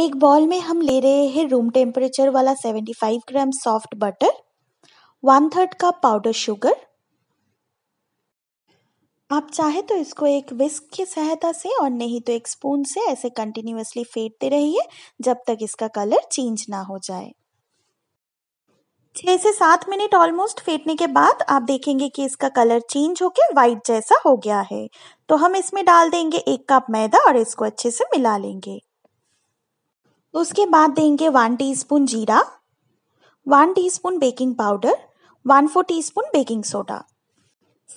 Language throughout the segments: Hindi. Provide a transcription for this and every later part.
एक बॉल में हम ले रहे हैं रूम टेम्परेचर वाला 75 gram soft butter one third cup powder sugar आप चाहे तो इसको एक विस्क की सहायता से और नहीं तो एक स्पून से ऐसे कंटिन्यूसली फेंटते रहिए जब तक इसका कलर चेंज ना हो जाए छह से सात मिनट ऑलमोस्ट फेंटने के बाद आप देखेंगे कि इसका कलर चेंज होके व्हाइट जैसा हो गया है तो हम इसमें डाल देंगे एक कप मैदा और इसको अच्छे से मिला लेंगे उसके बाद देंगे वन टीस्पून जीरा one teaspoon baking powder one four teaspoon baking soda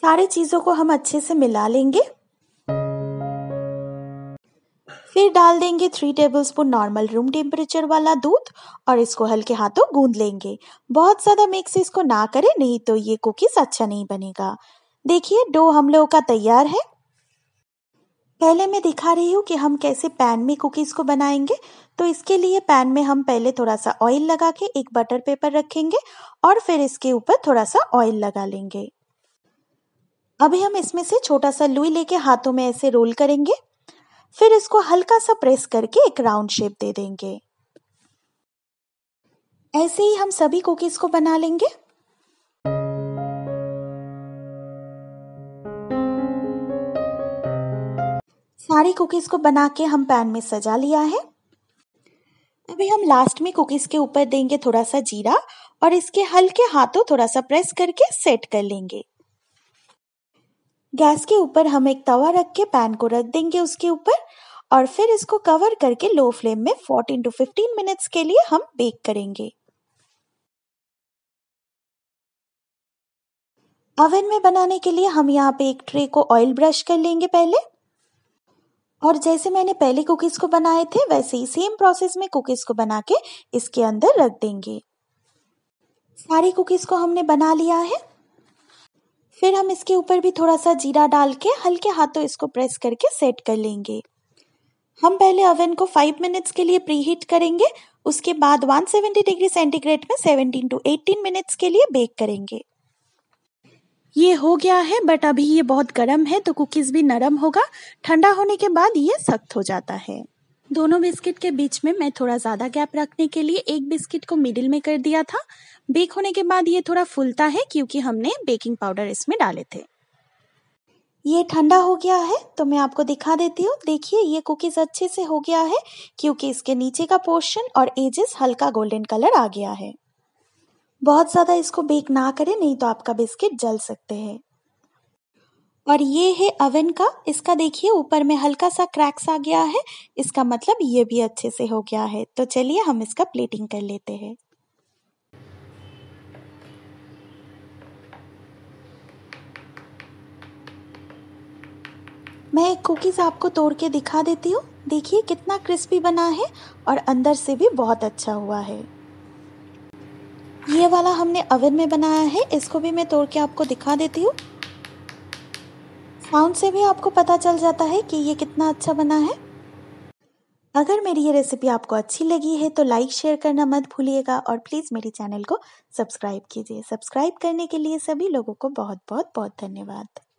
सारे चीज़ों को हम अच्छे से मिला लेंगे फिर डाल देंगे three tablespoon normal room temperature वाला दूध और इसको हल्के हाथों गूंद लेंगे बहुत ज़्यादा मिक्स इसको ना करें नहीं तो ये कुकीज़ अच्छा नहीं बनेगा देखिए डो हम लोगों का तैयार है पहले मैं दिखा रही हूँ कि हम कैसे पैन में कुकीज़ को बनाएंगे तो इसके लिए पैन में हम पहले थोड़ा सा ऑयल लगा के एक बटर पेपर रखेंगे और फिर इसके ऊपर थोड़ा सा ऑयल लगा लेंगे अभी हम इसमें से छोटा सा लुई लेके हाथों में ऐसे रोल करेंगे फिर इसको हल्का सा प्रेस करके एक राउंड शेप दे देंगे ऐसे ही हम सभी कुकीज़ को बना लेंगे सारी कुकीज़ को बना के हम पैन में सजा लिया है अभी हम लास्ट में कुकीज़ के ऊपर देंगे थोड़ा सा जीरा और इसके हल्के हाथों थोड़ा सा प्रेस करके सेट कर लेंगे गैस के ऊपर हम एक तवा रख के पैन को रख देंगे उसके ऊपर और फिर इसको कवर करके लो फ्लेम में 14 टू 15 मिनट्स के लिए हम बेक करेंगे ओवन में बनाने के लिए हम यहाँ पे एक ट्रे को ऑयल ब्रश कर लेंगे पहले और जैसे मैंने पहले कुकीज़ को बनाए थे वैसे ही सेम प्रोसेस में कुकीज़ को बना के इसके अंदर रख देंगे सारी कुकीज़ को हमने बना लिया है फिर हम इसके ऊपर भी थोड़ा सा जीरा डाल के हल्के हाथों इसको प्रेस करके सेट कर लेंगे हम पहले ओवन को फाइव मिनट्स के लिए प्री हीट करेंगे उसके बाद 170 डिग्री सेंटीग्रेड में 17 टू 18 मिनट्स के लिए बेक करेंगे ये हो गया है बट अभी ये बहुत गर्म है तो कुकीज़ भी नरम होगा ठंडा होने के बाद ये सख्त हो जाता है दोनों बिस्किट के बीच में मैं थोड़ा ज़्यादा गैप रखने के लिए एक बिस्किट को मिडिल में कर दिया था बेक होने के बाद ये थोड़ा फूलता है क्योंकि हमने बेकिंग पाउडर इसमें डाले थे ये ठंडा हो गया है तो मैं आपको दिखा देती हूँ देखिए ये कुकीज़ अच्छे से हो गया है क्योंकि इसके नीचे का पोर्शन और एजेस हल्का गोल्डन कलर आ गया है बहुत ज़्यादा इसको बेक ना करें नहीं तो आपका बिस्किट जल सकते हैं और ये है अवन का इसका देखिए ऊपर में हल्का सा क्रैक्स आ गया है इसका मतलब ये भी अच्छे से हो गया है तो चलिए हम इसका प्लेटिंग कर लेते हैं मैं एक कुकीज़ आपको तोड़ के दिखा देती हूँ देखिए कितना क्रिस्पी बना है और अंदर से भी बहुत अच्छा हुआ है ये वाला हमने अवन में बनाया है इसको भी मैं तोड़ के आपको दिखा देती हूँ साउंड से भी आपको पता चल जाता है कि ये कितना अच्छा बना है अगर मेरी ये रेसिपी आपको अच्छी लगी है तो लाइक शेयर करना मत भूलिएगा और प्लीज़ मेरे चैनल को सब्सक्राइब कीजिए सब्सक्राइब करने के लिए सभी लोगों को बहुत बहुत बहुत धन्यवाद